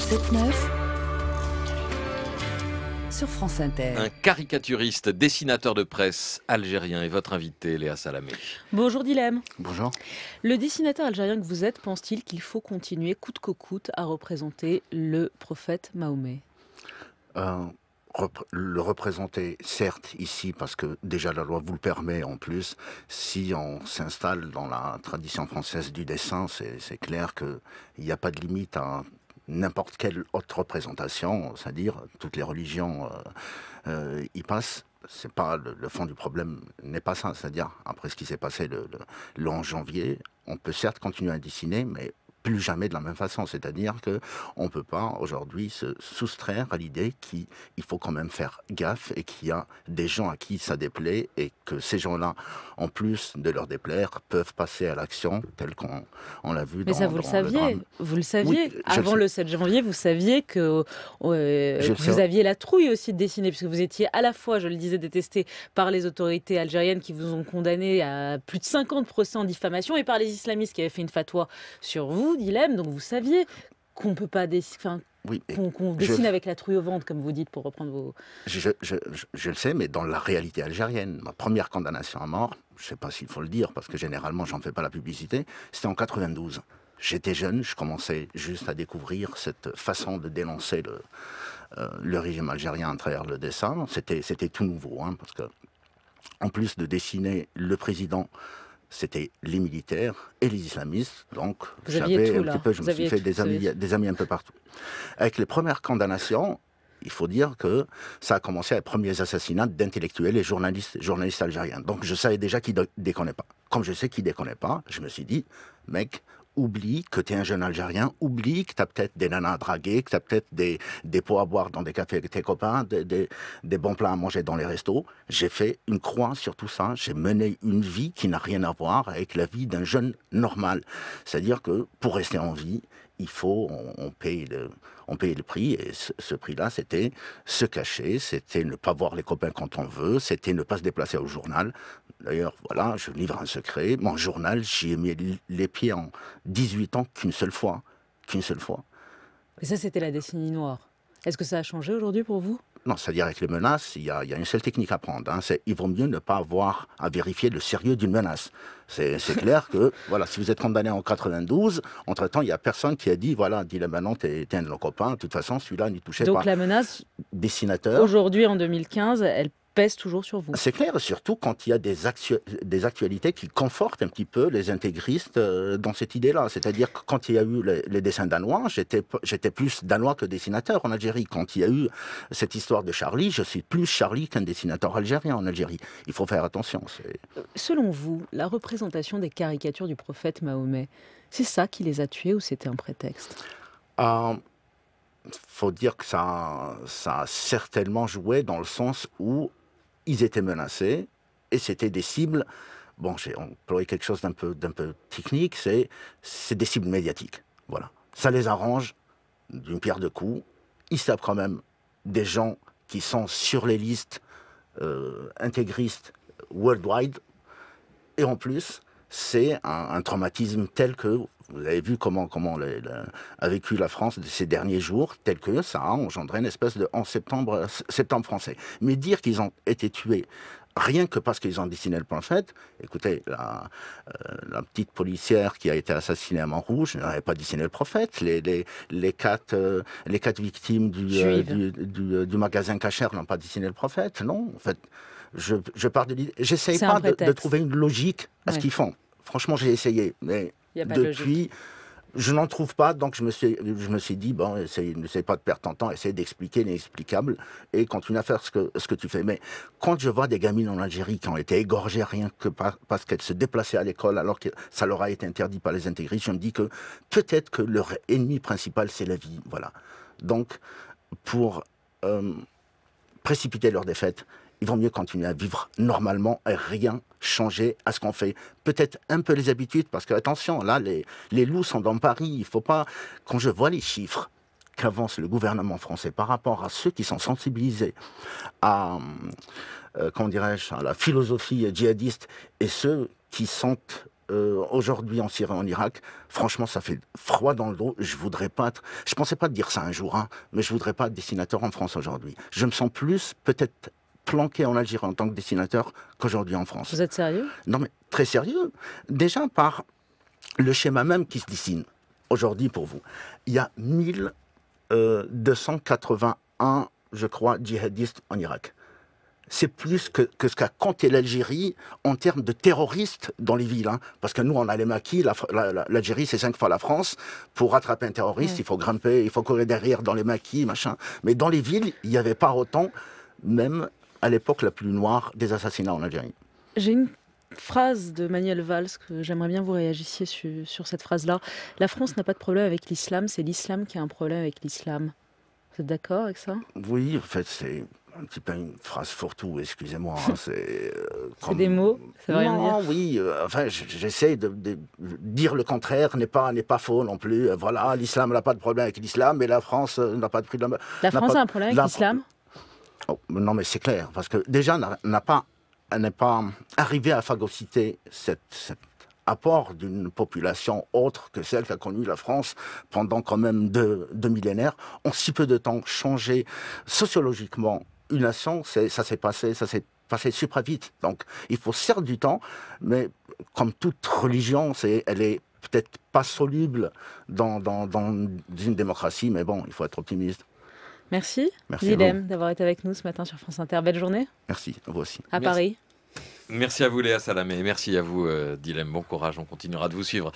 7-9 sur France Inter. Un caricaturiste, dessinateur de presse algérien est votre invité, Léa Salamé. Bonjour Dilem. Bonjour. Le dessinateur algérien que vous êtes pense-t-il qu'il faut continuer coûte que coûte à représenter le prophète Mahomet euh, le représenter, certes, ici, parce que déjà la loi vous le permet en plus, si on s'installe dans la tradition française du dessin, c'est clair qu'il n'y a pas de limite à n'importe quelle autre représentation, c'est-à-dire toutes les religions euh, euh, y passent. C'est pas le, fond du problème n'est pas ça, c'est-à-dire après ce qui s'est passé le, le 11 janvier, on peut certes continuer à dessiner, mais plus jamais de la même façon. C'est-à-dire qu'on ne peut pas aujourd'hui se soustraire à l'idée qu'il faut quand même faire gaffe et qu'il y a des gens à qui ça déplaît et que ces gens-là, en plus de leur déplaire, peuvent passer à l'action telle qu'on l'a vu. Mais ça, vous le saviez. vous le saviez. Avant le, 7 janvier, vous saviez que, vous aviez la trouille aussi de dessiner, puisque vous étiez à la fois, je le disais, détesté par les autorités algériennes qui vous ont condamné à plus de 50 en diffamation et par les islamistes qui avaient fait une fatwa sur vous Dilemme, donc vous saviez qu'on peut pas dessiner, qu'on dessine avec la truie au ventre, comme vous dites, pour reprendre vos... Je, le sais, mais dans la réalité algérienne, ma première condamnation à mort, je ne sais pas s'il faut le dire, parce que généralement, j'en fais pas la publicité, c'était en 92. J'étais jeune, je commençais juste à découvrir cette façon de dénoncer le, euh, le régime algérien à travers le dessin. C'était tout nouveau, hein, parce que, en plus de dessiner le président c'était les militaires et les islamistes. Donc, j'avais un petit peu, je me suis fait des amis, un peu partout. Avec les premières condamnations, il faut dire que ça a commencé avec les premiers assassinats d'intellectuels et journalistes, journalistes algériens. Donc je savais déjà qui déconnaît pas. Comme je sais qui déconnaît pas, je me suis dit, mec, oublie que tu es un jeune Algérien, oublie que tu as peut-être des nanas à draguer, que tu as peut-être des, des pots à boire dans des cafés avec tes copains, des, bons plats à manger dans les restos. J'ai fait une croix sur tout ça. J'ai mené une vie qui n'a rien à voir avec la vie d'un jeune normal. C'est-à-dire que pour rester en vie, il faut, on, paye, le, on paye le prix. Et ce prix-là, c'était se cacher, c'était ne pas voir les copains quand on veut, c'était ne pas se déplacer au journal. D'ailleurs, voilà, je livre un secret. Mon journal, j'y ai mis les pieds en 18 ans qu'une seule fois. Qu'une seule fois. Et ça, c'était la décennie noire. Est-ce que ça a changé aujourd'hui pour vous Non, c'est-à-dire avec les menaces, il y, a une seule technique à prendre. Hein. c'est il vaut mieux ne pas avoir à vérifier le sérieux d'une menace. C'est clair que, voilà, si vous êtes condamné en 92, entre-temps, il n'y a personne qui a dit, voilà, dis-le maintenant, t'es un de nos copains, de toute façon, celui-là, n'y touchait pas. Donc la menace, dessinateur. Aujourd'hui, en 2015, elle pèse toujours sur vous. C'est clair, surtout quand il y a des, des actualités qui confortent un petit peu les intégristes euh, dans cette idée-là. C'est-à-dire que quand il y a eu les, dessins danois, j'étais plus danois que dessinateur en Algérie. Quand il y a eu cette histoire de Charlie, je suis plus Charlie qu'un dessinateur algérien en Algérie. Il faut faire attention. Euh, selon vous, la représentation des caricatures du prophète Mahomet, c'est ça qui les a tués ou c'était un prétexte euh faut dire que ça, ça a certainement joué dans le sens où ils étaient menacés et c'était des cibles. Bon, j'ai employé quelque chose d'un peu, d'un peu technique, c'est, des cibles médiatiques. Voilà. Ça les arrange d'une pierre deux coups. Ils savent quand même des gens qui sont sur les listes euh, intégristes worldwide. Et en plus, c'est un traumatisme tel que vous avez vu comment, comment a vécu la France ces derniers jours, tel que ça a engendré une espèce de en septembre, septembre français. Mais dire qu'ils ont été tués rien que parce qu'ils ont dessiné le prophète... Écoutez, euh, la, petite policière qui a été assassinée à Montrouge n'avait pas dessiné le prophète. Les, les, quatre, euh, les quatre victimes du, euh, du, magasin Cacher n'ont pas dessiné le prophète. Non, en fait, je, pars de l'idée. J'essaye pas de, trouver une logique à ce qu'ils font. Franchement, j'ai essayé, mais depuis. je n'en trouve pas, donc je me suis, je me suis dit, bon, essaye, n'essaie pas de perdre ton temps, essaye d'expliquer l'inexplicable et continue à faire ce que, ce que tu fais. Mais quand je vois des gamines en Algérie qui ont été égorgées rien que parce qu'elles se déplaçaient à l'école alors que ça leur a été interdit par les intégristes, je me dis que peut-être que leur ennemi principal, c'est la vie. Voilà. Donc, pour euh, précipiter leur défaite, il vaut mieux continuer à vivre normalement et rien changer à ce qu'on fait. Peut-être un peu les habitudes, parce que attention, là, les, loups sont dans Paris. Il faut pas, quand je vois les chiffres qu'avance le gouvernement français par rapport à ceux qui sont sensibilisés à, euh, dirais-je, à la philosophie djihadiste et ceux qui sont euh, aujourd'hui en Syrie, en Irak, franchement, ça fait froid dans le dos. Je voudrais pas je pensais pas dire ça un jour, hein, mais je voudrais pas être dessinateur en France aujourd'hui. Je me sens plus, peut-être planqué en Algérie en tant que dessinateur qu'aujourd'hui en France. Vous êtes sérieux Non, mais très sérieux. Déjà par le schéma même qui se dessine aujourd'hui pour vous. Il y a 1281, euh, je crois, djihadistes en Irak. C'est plus que, que ce qu'a compté l'Algérie en termes de terroristes dans les villes. Hein. Parce que nous, on a les maquis, l'Algérie, c'est cinq fois la France. Pour rattraper un terroriste, il faut grimper, il faut courir derrière dans les maquis, machin. Mais dans les villes, il n'y avait pas autant même à l'époque la plus noire des assassinats en Algérie. J'ai une phrase de Manuel Valls que j'aimerais bien vous réagissiez sur cette phrase-là. La France n'a pas de problème avec l'islam, c'est l'islam qui a un problème avec l'islam. Vous êtes d'accord avec ça Oui, en fait, c'est un petit peu une phrase fourre-tout, excusez-moi. Hein, euh, c'est des mots, ça veut rien dire. oui, euh, enfin, j'essaie de, dire le contraire, n'est pas, n'est pas faux non plus. Voilà, l'islam n'a pas de problème avec l'islam, mais la France euh, n'a pas de problème. La France a un problème avec l'islam Oh, non, mais c'est clair, parce que déjà, n'a pas, n'est pas arrivé à phagocyter cet apport d'une population autre que celle qu'a connue la France pendant quand même deux, millénaires, en si peu de temps changer sociologiquement une nation, ça s'est passé, ça s'est passé super vite. Donc, il faut certes du temps, mais comme toute religion, c'est, elle est peut-être pas soluble dans, dans, dans une démocratie, mais bon, il faut être optimiste. Merci, Merci d'avoir été avec nous ce matin sur France Inter. Belle journée. Merci, à vous aussi. À Paris. Merci à vous Léa Salamé, merci à vous euh, Dilem, bon courage, on continuera de vous suivre.